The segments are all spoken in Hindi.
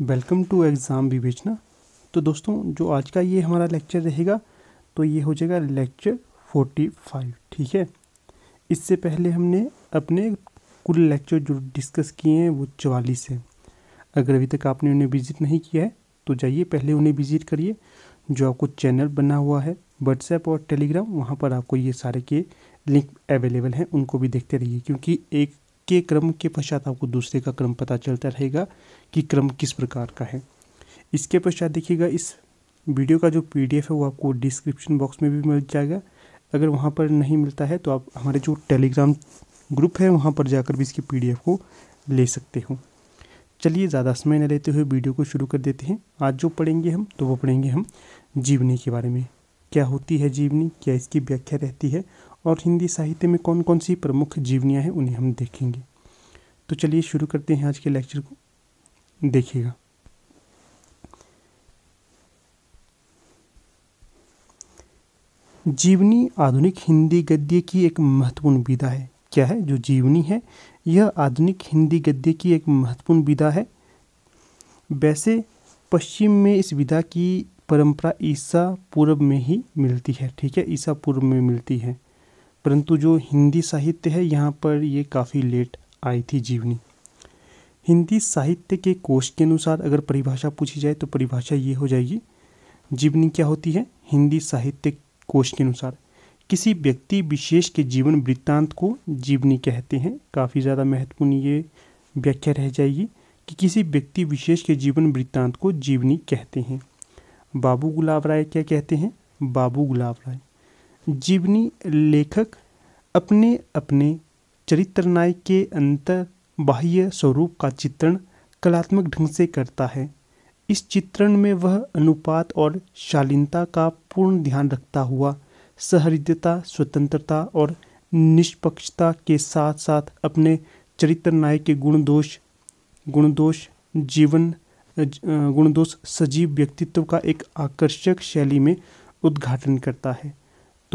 वेलकम टू एग्ज़ाम विवेचना तो दोस्तों जो आज का ये हमारा लेक्चर रहेगा तो ये हो जाएगा लेक्चर फोर्टी फाइव ठीक है इससे पहले हमने अपने कुल लेक्चर जो डिस्कस किए हैं वो चवालीस है अगर अभी तक आपने उन्हें विज़िट नहीं किया है तो जाइए पहले उन्हें विज़िट करिए जो आपको चैनल बना हुआ है व्हाट्सएप और टेलीग्राम वहाँ पर आपको ये सारे के लिंक अवेलेबल हैं उनको भी देखते रहिए क्योंकि एक के क्रम के पश्चात आपको दूसरे का क्रम पता चलता रहेगा कि क्रम किस प्रकार का है इसके पश्चात देखिएगा इस वीडियो का जो पीडीएफ है वो आपको डिस्क्रिप्शन बॉक्स में भी मिल जाएगा अगर वहाँ पर नहीं मिलता है तो आप हमारे जो टेलीग्राम ग्रुप है वहाँ पर जाकर भी इसके पीडीएफ को ले सकते हो चलिए ज़्यादा समय न लेते हुए वीडियो को शुरू कर देते हैं आज जो पढ़ेंगे हम तो वो पढ़ेंगे हम जीवनी के बारे में क्या होती है जीवनी क्या इसकी व्याख्या रहती है और हिंदी साहित्य में कौन कौन सी प्रमुख जीवनियाँ हैं उन्हें हम देखेंगे तो चलिए शुरू करते हैं आज के लेक्चर को देखिएगा जीवनी आधुनिक हिंदी गद्य की एक महत्वपूर्ण विधा है क्या है जो जीवनी है यह आधुनिक हिंदी गद्य की एक महत्वपूर्ण विधा है वैसे पश्चिम में इस विधा की परंपरा ईसा पूर्व में ही मिलती है ठीक है ईसा पूर्व में मिलती है परंतु जो हिंदी साहित्य है यहाँ पर ये काफ़ी लेट आई थी जीवनी हिंदी साहित्य के कोष के अनुसार अगर परिभाषा पूछी जाए तो परिभाषा ये हो जाएगी जीवनी क्या होती है हिंदी साहित्य कोष के अनुसार किसी व्यक्ति विशेष के जीवन वृत्तांत को जीवनी कहते हैं काफ़ी ज़्यादा महत्वपूर्ण ये व्याख्या रह जाएगी कि किसी व्यक्ति विशेष के जीवन वृत्तांत को जीवनी कहते हैं बाबू गुलाब राय क्या कहते हैं बाबू गुलाब राय जीवनी लेखक अपने अपने चरित्र नायक के अंतर बाह्य स्वरूप का चित्रण कलात्मक ढंग से करता है इस चित्रण में वह अनुपात और शालीनता का पूर्ण ध्यान रखता हुआ सहृदयता स्वतंत्रता और निष्पक्षता के साथ साथ अपने चरित्र नायक के गुण दोष गुण दोष जीवन गुणदोष सजीव व्यक्तित्व का एक आकर्षक शैली में उद्घाटन करता है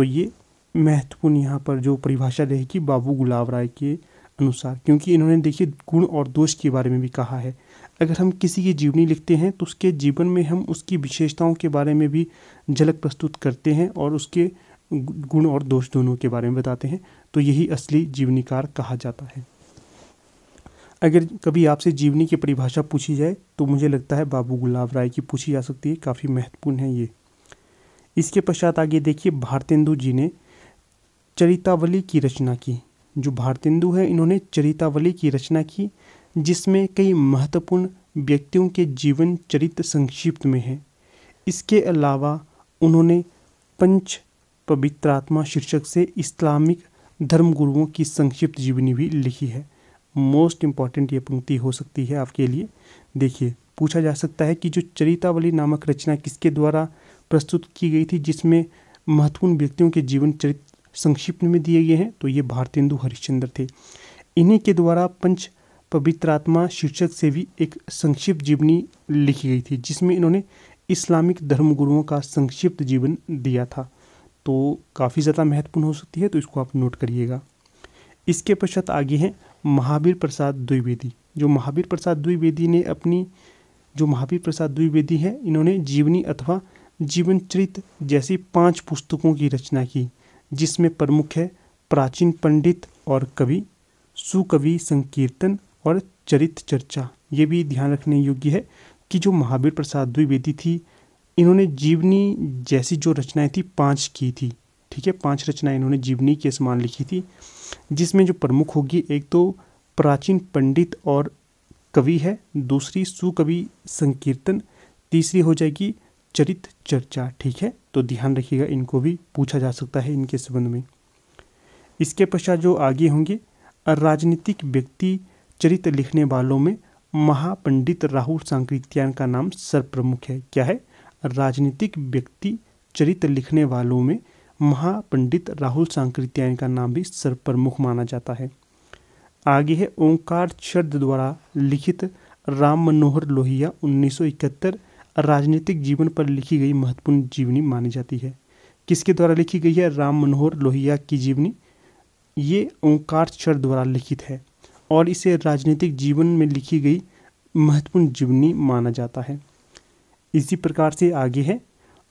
तो ये महत्वपूर्ण यहाँ पर जो परिभाषा रहेगी बाबू गुलाब राय के अनुसार क्योंकि इन्होंने देखिए गुण और दोष के बारे में भी कहा है अगर हम किसी की जीवनी लिखते हैं तो उसके जीवन में हम उसकी विशेषताओं के बारे में भी झलक प्रस्तुत करते हैं और उसके गुण और दोष दोनों के बारे में बताते हैं तो यही असली जीवनीकार कहा जाता है अगर कभी आपसे जीवनी की परिभाषा पूछी जाए तो मुझे लगता है बाबू गुलाब राय की पूछी जा सकती है काफ़ी महत्वपूर्ण है ये इसके पश्चात आगे देखिए भारतेंदु जी ने चरितावली की रचना की जो भारतेंदु है इन्होंने चरितावली की रचना की जिसमें कई महत्वपूर्ण व्यक्तियों के जीवन चरित्र संक्षिप्त में है इसके अलावा उन्होंने पंच पवित्र आत्मा शीर्षक से इस्लामिक धर्मगुरुओं की संक्षिप्त जीवनी भी लिखी है मोस्ट इम्पॉर्टेंट ये पंक्ति हो सकती है आपके लिए देखिए पूछा जा सकता है कि जो चरितावली नामक रचना किसके द्वारा प्रस्तुत की गई थी जिसमें महत्वपूर्ण व्यक्तियों के जीवन चरित्र संक्षिप्त में दिए गए हैं तो ये भारतेंदु हरिश्चंद्र थे इन्हीं के द्वारा पंच पवित्र आत्मा शीर्षक से भी एक संक्षिप्त जीवनी लिखी गई थी जिसमें इन्होंने इस्लामिक धर्मगुरुओं का संक्षिप्त जीवन दिया था तो काफ़ी ज़्यादा महत्वपूर्ण हो सकती है तो इसको आप नोट करिएगा इसके पश्चात आगे हैं महावीर प्रसाद द्विवेदी जो महावीर प्रसाद द्विवेदी ने अपनी जो महावीर प्रसाद द्विवेदी है इन्होंने जीवनी अथवा जीवन चरित जैसी पांच पुस्तकों की रचना की जिसमें प्रमुख है प्राचीन पंडित और कवि सुकवि संकीर्तन और चरित चर्चा ये भी ध्यान रखने योग्य है कि जो महावीर प्रसाद द्विवेदी थी इन्होंने जीवनी जैसी जो रचनाएं थी पांच की थी ठीक है पांच रचनाएं इन्होंने जीवनी के समान लिखी थी जिसमें जो प्रमुख होगी एक तो प्राचीन पंडित और कवि है दूसरी सुकवि संकीर्तन तीसरी हो जाएगी चरित चर्चा ठीक है तो ध्यान रखिएगा इनको भी पूछा जा सकता है इनके संबंध में इसके पश्चात जो आगे होंगे राजनीतिक व्यक्ति चरित लिखने वालों में महापंडित राहुल सांकृत्यान का नाम सर्वप्रमुख है क्या है राजनीतिक व्यक्ति चरित लिखने वालों में महापंडित राहुल सांकृत्यायन का नाम भी सर्वप्रमुख माना जाता है आगे है ओंकार शर्द द्वारा लिखित राम मनोहर लोहिया उन्नीस राजनीतिक जीवन पर लिखी गई महत्वपूर्ण जीवनी मानी जाती है किसके द्वारा लिखी गई है राम मनोहर लोहिया की जीवनी ये ओंकार चर द्वारा लिखित है और इसे राजनीतिक जीवन में लिखी गई महत्वपूर्ण जीवनी माना जाता है इसी प्रकार से आगे है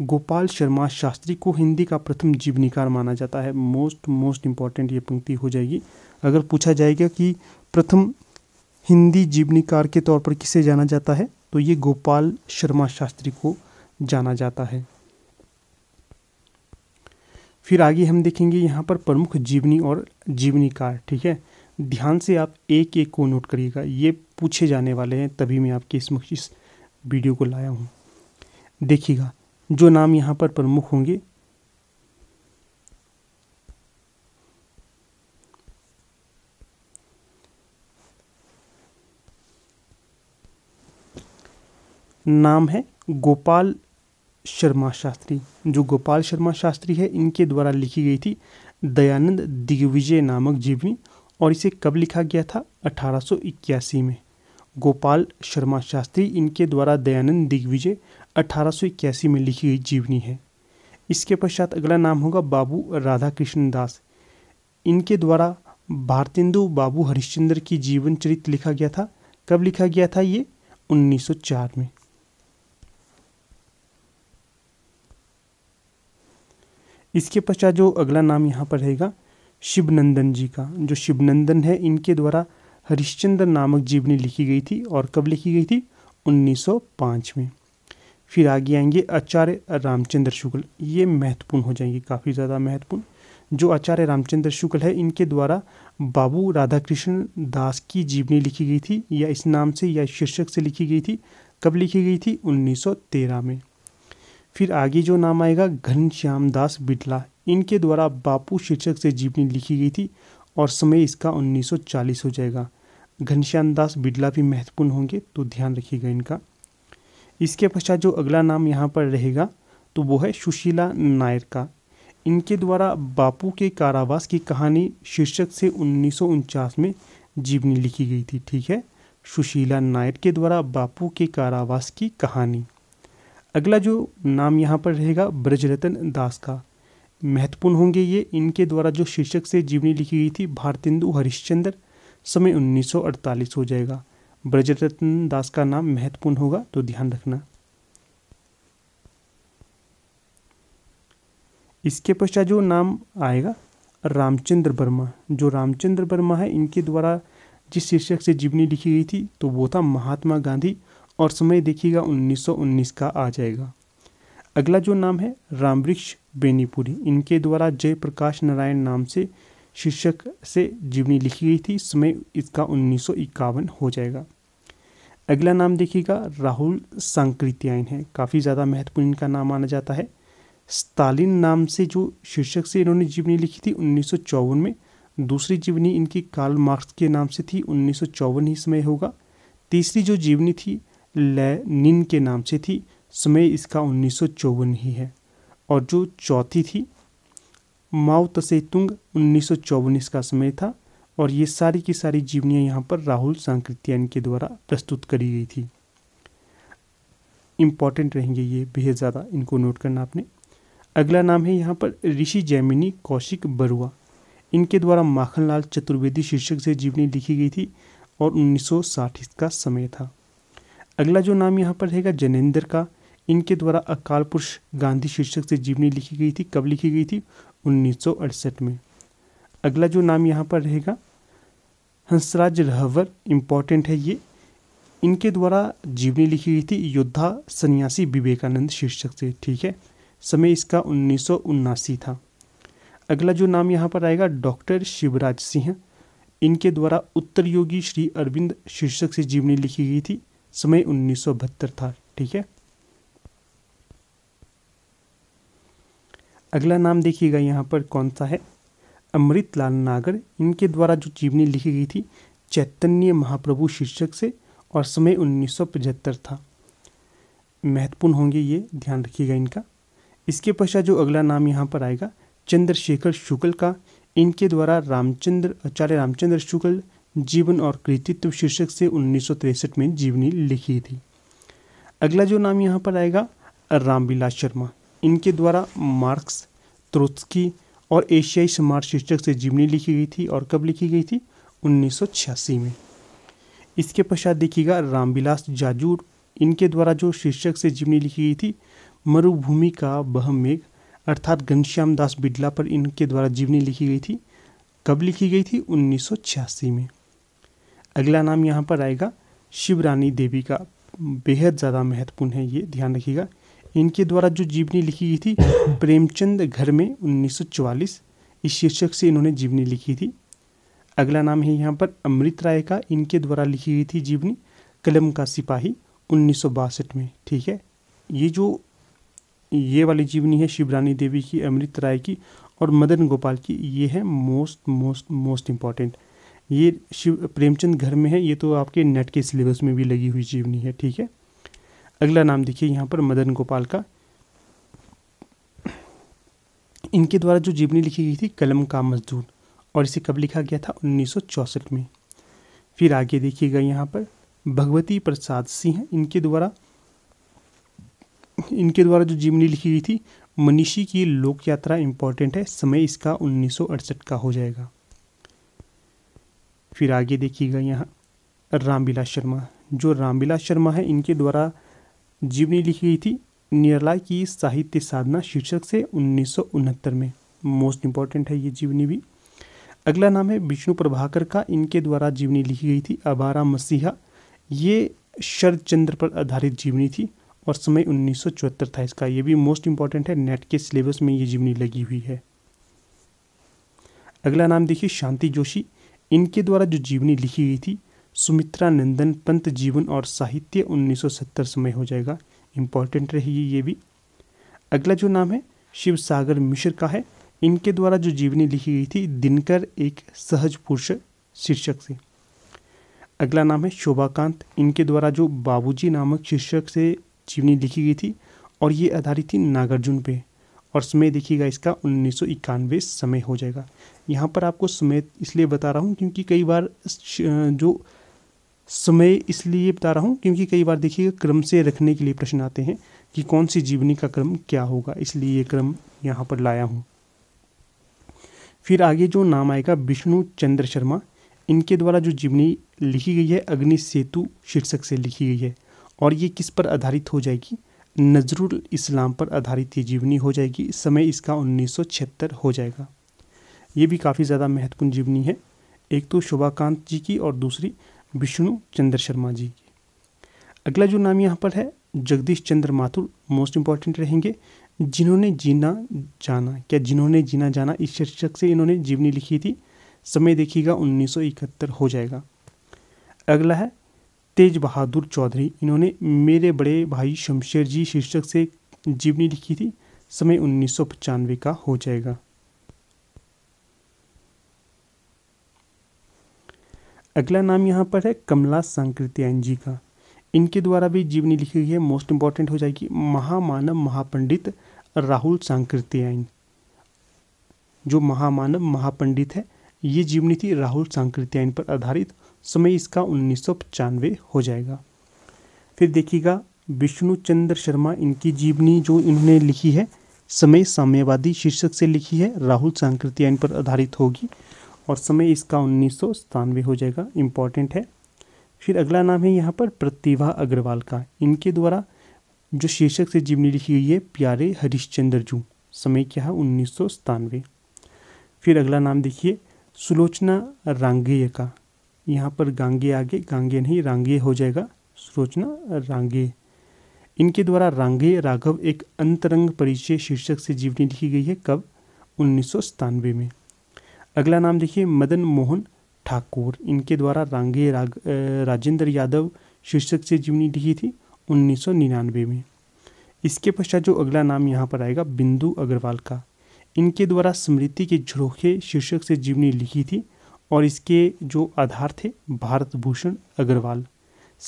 गोपाल शर्मा शास्त्री को हिंदी का प्रथम जीवनीकार माना जाता है मोस्ट मोस्ट इम्पॉर्टेंट ये पंक्ति हो जाएगी अगर पूछा जाएगा कि प्रथम हिंदी जीवनीकार के तौर पर किसे जाना जाता है तो ये गोपाल शर्मा शास्त्री को जाना जाता है फिर आगे हम देखेंगे यहाँ पर प्रमुख जीवनी और जीवनी कार ठीक है ध्यान से आप एक एक को नोट करिएगा ये पूछे जाने वाले हैं तभी मैं आपके इस इस वीडियो को लाया हूँ देखिएगा जो नाम यहाँ पर प्रमुख होंगे नाम है गोपाल शर्मा शास्त्री जो गोपाल शर्मा शास्त्री है इनके द्वारा लिखी गई थी दयानंद दिग्विजय नामक जीवनी और इसे कब लिखा गया था 1881 में गोपाल शर्मा शास्त्री इनके द्वारा दयानंद दिग्विजय 1881 में लिखी गई जीवनी है इसके पश्चात अगला नाम होगा बाबू राधा कृष्ण दास इनके द्वारा भारतेंदु बाबू हरिश्चंद्र की जीवन चरित्र लिखा गया था कब लिखा गया था ये 1904 में इसके पश्चात जो अगला नाम यहाँ पर रहेगा शिवनंदन जी का जो शिवनंदन है इनके द्वारा हरिश्चंद्र नामक जीवनी लिखी गई थी और कब लिखी गई थी 1905 में फिर आगे आएंगे आचार्य रामचंद्र शुक्ल ये महत्वपूर्ण हो जाएंगे काफ़ी ज़्यादा महत्वपूर्ण जो आचार्य रामचंद्र शुक्ल है इनके द्वारा बाबू राधाकृष्ण दास की जीवनी लिखी गई थी या इस नाम से या शीर्षक से लिखी गई थी कब लिखी गई थी 1913 में फिर आगे जो नाम आएगा घनश्याम दास बिटला इनके द्वारा बापू शीर्षक से जीवनी लिखी गई थी और समय इसका 1940 हो जाएगा घनश्याम दास बिड़ला भी महत्वपूर्ण होंगे तो ध्यान रखिएगा इनका इसके पश्चात जो अगला नाम यहाँ पर रहेगा तो वो है सुशीला नायर का इनके द्वारा बापू के कारावास की कहानी शीर्षक से उन्नीस में जीवनी लिखी गई थी ठीक है सुशीला नायर के द्वारा बापू के कारावास की कहानी अगला जो नाम यहाँ पर रहेगा ब्रजरतन दास का महत्वपूर्ण होंगे ये इनके द्वारा जो शीर्षक से जीवनी लिखी गई थी भारतेंदु हरिश्चंद्र समय 1948 हो जाएगा ब्रजरतन दास का नाम महत्वपूर्ण होगा तो ध्यान रखना इसके पश्चात जो नाम आएगा रामचंद्र वर्मा जो रामचंद्र वर्मा है इनके द्वारा जिस शीर्षक से जीवनी लिखी गई थी तो वो था महात्मा गांधी और समय देखिएगा 1919 का आ जाएगा अगला जो नाम है रामवृक्ष बेनीपुरी इनके द्वारा जयप्रकाश नारायण नाम से शीर्षक से जीवनी लिखी गई थी समय इसका उन्नीस हो जाएगा अगला नाम देखिएगा राहुल सांकृत्यायन है काफ़ी ज़्यादा महत्वपूर्ण इनका नाम माना जाता है स्टालिन नाम से जो शीर्षक से इन्होंने जीवनी लिखी थी उन्नीस में दूसरी जीवनी इनकी कार्ल मार्क्स के नाम से थी उन्नीस ही समय होगा तीसरी जो जीवनी थी लेनिन के नाम से थी समय इसका उन्नीस ही है और जो चौथी थी माओ तसे तुंग उन्नीस इसका समय था और ये सारी की सारी जीवनियाँ यहाँ पर राहुल सांकृत्यन के द्वारा प्रस्तुत करी गई थी इम्पॉर्टेंट रहेंगे ये बेहद ज़्यादा इनको नोट करना आपने अगला नाम है यहाँ पर ऋषि जैमिनी कौशिक बरुआ इनके द्वारा माखनलाल चतुर्वेदी शीर्षक से जीवनी लिखी गई थी और 1960 इसका समय था अगला जो नाम यहाँ पर रहेगा जनेंद्र का इनके द्वारा अकाल पुरुष गांधी शीर्षक से जीवनी लिखी गई थी कब लिखी गई थी उन्नीस में अगला जो नाम यहाँ पर रहेगा हंसराज रहवर इम्पॉर्टेंट है ये इनके द्वारा जीवनी लिखी गई थी योद्धा सन्यासी विवेकानंद शीर्षक से ठीक है समय इसका उन्नीस था अगला जो नाम यहाँ पर आएगा डॉक्टर शिवराज सिंह इनके द्वारा उत्तर योगी श्री अरविंद शीर्षक से जीवनी लिखी गई थी समय उन्नीस था ठीक है अगला नाम देखिएगा यहाँ पर कौन सा है अमृत लाल नागर इनके द्वारा जो जीवनी लिखी गई थी चैतन्य महाप्रभु शीर्षक से और समय उन्नीस था महत्वपूर्ण होंगे ये ध्यान रखिएगा इनका इसके पश्चात जो अगला नाम यहाँ पर आएगा चंद्रशेखर शुक्ल का इनके द्वारा रामचंद्र आचार्य रामचंद्र शुक्ल जीवन और कृतित्व शीर्षक से उन्नीस में जीवनी लिखी थी अगला जो नाम यहाँ पर आएगा रामविलास शर्मा इनके द्वारा मार्क्स त्रोत्की और एशियाई समाज शीर्षक से जीवनी लिखी गई थी और कब लिखी गई थी उन्नीस में इसके पश्चात देखिएगा रामविलास जाजूर इनके द्वारा जो शीर्षक से जीवनी लिखी गई थी मरुभूमि का बह मेघ अर्थात घनश्याम दास बिड़ला पर इनके द्वारा जीवनी लिखी गई थी कब लिखी गई थी उन्नीस में अगला नाम यहाँ पर आएगा शिवरानी देवी का बेहद ज़्यादा महत्वपूर्ण है ये ध्यान रखिएगा इनके द्वारा जो जीवनी लिखी गई थी प्रेमचंद घर में 1944 इस शीर्षक से इन्होंने जीवनी लिखी थी अगला नाम है यहाँ पर अमृत राय का इनके द्वारा लिखी गई थी जीवनी कलम का सिपाही उन्नीस में ठीक है ये जो ये वाली जीवनी है शिवरानी देवी की अमृत राय की और मदन गोपाल की ये है मोस्ट मोस्ट मोस्ट इम्पॉर्टेंट ये शिव प्रेमचंद घर में है ये तो आपके नेट के सिलेबस में भी लगी हुई जीवनी है ठीक है अगला नाम देखिए यहाँ पर मदन गोपाल का इनके द्वारा जो जीवनी लिखी गई थी कलम का मजदूर और इसे कब लिखा गया था उन्नीस में फिर आगे देखिएगा यहाँ पर भगवती प्रसाद सिंह इनके द्वारा इनके द्वारा जो जीवनी लिखी गई थी मनीषी की लोक यात्रा इम्पॉर्टेंट है समय इसका उन्नीस का हो जाएगा फिर आगे देखिएगा यहाँ रामबिला शर्मा जो रामबिला शर्मा है इनके द्वारा जीवनी लिखी गई थी निरला की साहित्य साधना शीर्षक से उन्नीस में मोस्ट इम्पॉर्टेंट है ये जीवनी भी अगला नाम है विष्णु प्रभाकर का इनके द्वारा जीवनी लिखी गई थी अबारा मसीहा ये शरदचंद्र पर आधारित जीवनी थी और समय उन्नीस था इसका ये भी मोस्ट इम्पॉर्टेंट है नेट के सिलेबस में ये जीवनी लगी हुई है अगला नाम देखिए शांति जोशी इनके द्वारा जो जीवनी लिखी गई थी सुमित्रा नंदन पंत जीवन और साहित्य 1970 समय हो जाएगा इम्पॉर्टेंट रहेगी ये भी अगला जो नाम है शिव सागर मिश्र का है इनके द्वारा जो जीवनी लिखी गई थी दिनकर एक सहज पुरुष शीर्षक से अगला नाम है शोभाकांत इनके द्वारा जो बाबूजी नामक शीर्षक से जीवनी लिखी गई थी और ये आधारित थी नागार्जुन पे और समय देखिएगा इसका उन्नीस समय हो जाएगा यहाँ पर आपको समय इसलिए बता रहा हूँ क्योंकि कई बार जो समय इसलिए बता रहा हूँ क्योंकि कई बार देखिएगा क्रम से रखने के लिए प्रश्न आते हैं कि कौन सी जीवनी का क्रम क्या होगा इसलिए ये क्रम यहाँ पर लाया हूँ फिर आगे जो नाम आएगा विष्णु चंद्र शर्मा इनके द्वारा जो जीवनी लिखी गई है अग्नि सेतु शीर्षक से लिखी गई है और ये किस पर आधारित हो जाएगी नजरुल इस्लाम पर आधारित ये जीवनी हो जाएगी इस समय इसका छिहत्तर हो जाएगा ये भी काफ़ी ज़्यादा महत्वपूर्ण जीवनी है एक तो शोभाकांत जी की और दूसरी विष्णु चंद्र शर्मा जी की अगला जो नाम यहाँ पर है जगदीश चंद्र माथुर मोस्ट इम्पॉर्टेंट रहेंगे जिन्होंने जीना जाना क्या जिन्होंने जीना जाना इस शीर्षक से इन्होंने जीवनी लिखी थी समय देखिएगा उन्नीस हो जाएगा अगला है तेज बहादुर चौधरी इन्होंने मेरे बड़े भाई शमशेर जी शीर्षक से जीवनी लिखी थी समय उन्नीस का हो जाएगा अगला नाम यहाँ पर है कमला सांकृत्यायन जी का इनके द्वारा भी जीवनी लिखी गई है मोस्ट इम्पॉर्टेंट हो जाएगी महामानव महापंडित राहुल सांकृत्यायन जो महामानव महापंडित है ये जीवनी थी राहुल सांकृत्यायन पर आधारित समय इसका उन्नीस हो जाएगा फिर देखिएगा विष्णु चंद्र शर्मा इनकी जीवनी जो इन्होंने लिखी है समय साम्यवादी शीर्षक से लिखी है राहुल इन पर आधारित होगी और समय इसका उन्नीस हो जाएगा इम्पॉर्टेंट है फिर अगला नाम है यहाँ पर प्रतिभा अग्रवाल का इनके द्वारा जो शीर्षक से जीवनी लिखी हुई है प्यारे हरिश्चंद्र जू समय क्या है उन्नीस फिर अगला नाम देखिए सुलोचना रांगेय का यहाँ पर गांगे आगे गांगे नहीं रांगे हो जाएगा सोचना रांगे इनके द्वारा रांगे राघव एक अंतरंग परिचय शीर्षक से जीवनी लिखी गई है कब उन्नीस में अगला नाम देखिए मदन मोहन ठाकुर इनके द्वारा रांगे राग राजेंद्र यादव शीर्षक से जीवनी लिखी थी उन्नीस में इसके पश्चात जो अगला नाम यहाँ पर आएगा बिंदु अग्रवाल का इनके द्वारा स्मृति के झरोखे शीर्षक से जीवनी लिखी थी और इसके जो आधार थे भारत भूषण अग्रवाल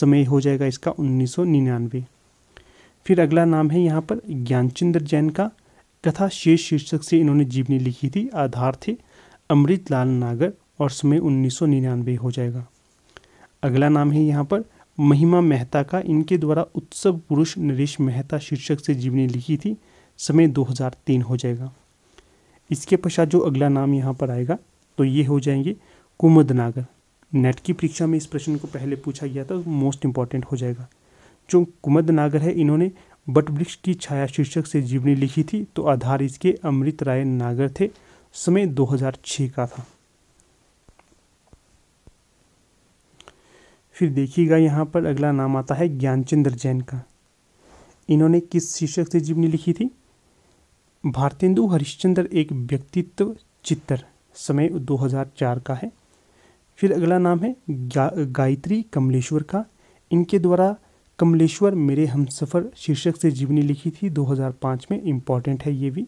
समय हो जाएगा इसका 1999 फिर अगला नाम है यहाँ पर ज्ञानचंद्र जैन का कथा शेष शीर्षक से इन्होंने जीवनी लिखी थी आधार थे अमृत लाल नागर और समय 1999 हो जाएगा अगला नाम है यहाँ पर महिमा मेहता का इनके द्वारा उत्सव पुरुष नरेश मेहता शीर्षक से जीवनी लिखी थी समय 2003 हो जाएगा इसके पश्चात जो अगला नाम यहाँ पर आएगा तो ये हो जाएंगे कुमदनागर नेट की परीक्षा में इस प्रश्न को पहले पूछा गया था मोस्ट इंपॉर्टेंट हो जाएगा जो कुमद नागर है इन्होंने बटवृक्ष की छाया शीर्षक से जीवनी लिखी थी तो आधार इसके अमृत राय नागर थे समय 2006 का था फिर देखिएगा यहाँ पर अगला नाम आता है ज्ञानचंद्र जैन का इन्होंने किस शीर्षक से जीवनी लिखी थी भारतेंदु हरिश्चंद्र एक व्यक्तित्व चित्र समय 2004 का है फिर अगला नाम है गा, गायत्री कमलेश्वर का इनके द्वारा कमलेश्वर मेरे हमसफ़र शीर्षक से जीवनी लिखी थी 2005 में इम्पॉर्टेंट है ये भी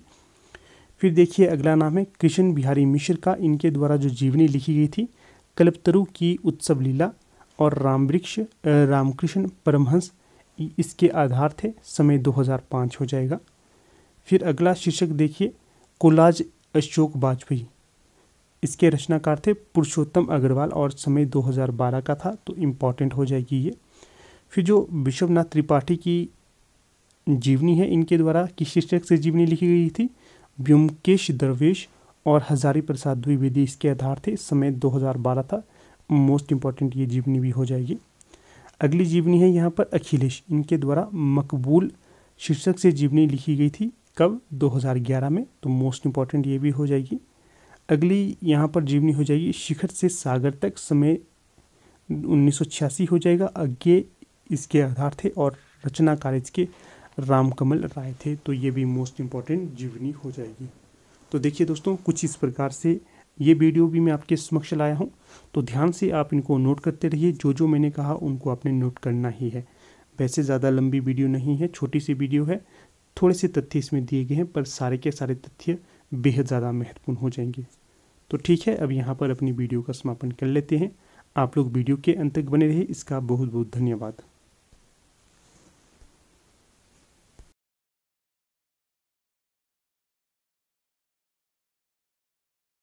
फिर देखिए अगला नाम है कृष्ण बिहारी मिश्र का इनके द्वारा जो जीवनी लिखी गई थी कल्पतरु की उत्सव लीला और रामवृक्ष रामकृष्ण परमहंस इसके आधार थे समय 2005 हो जाएगा फिर अगला शीर्षक देखिए कोलाज अशोक वाजपेयी इसके रचनाकार थे पुरुषोत्तम अग्रवाल और समय 2012 का था तो इम्पॉर्टेंट हो जाएगी ये फिर जो विश्वनाथ त्रिपाठी की जीवनी है इनके द्वारा किस शीर्षक से जीवनी लिखी गई थी व्योमकेश दरवेश और हजारी प्रसाद द्विवेदी इसके आधार थे समय 2012 था मोस्ट इम्पॉर्टेंट ये जीवनी भी हो जाएगी अगली जीवनी है यहाँ पर अखिलेश इनके द्वारा मकबूल शीर्षक से जीवनी लिखी गई थी कब 2011 में तो मोस्ट इम्पॉर्टेंट ये भी हो जाएगी अगली यहाँ पर जीवनी हो जाएगी शिखर से सागर तक समय उन्नीस हो जाएगा अज्ञे इसके आधार थे और रचना कार्य के रामकमल राय थे तो ये भी मोस्ट इम्पॉर्टेंट जीवनी हो जाएगी तो देखिए दोस्तों कुछ इस प्रकार से ये वीडियो भी मैं आपके समक्ष लाया हूँ तो ध्यान से आप इनको नोट करते रहिए जो जो मैंने कहा उनको आपने नोट करना ही है वैसे ज़्यादा लंबी वीडियो नहीं है छोटी सी वीडियो है थोड़े से तथ्य इसमें दिए गए हैं पर सारे के सारे तथ्य बेहद ज़्यादा महत्वपूर्ण हो जाएंगे तो ठीक है अब यहाँ पर अपनी वीडियो का समापन कर लेते हैं आप लोग वीडियो के अंत तक बने रहे इसका बहुत बहुत धन्यवाद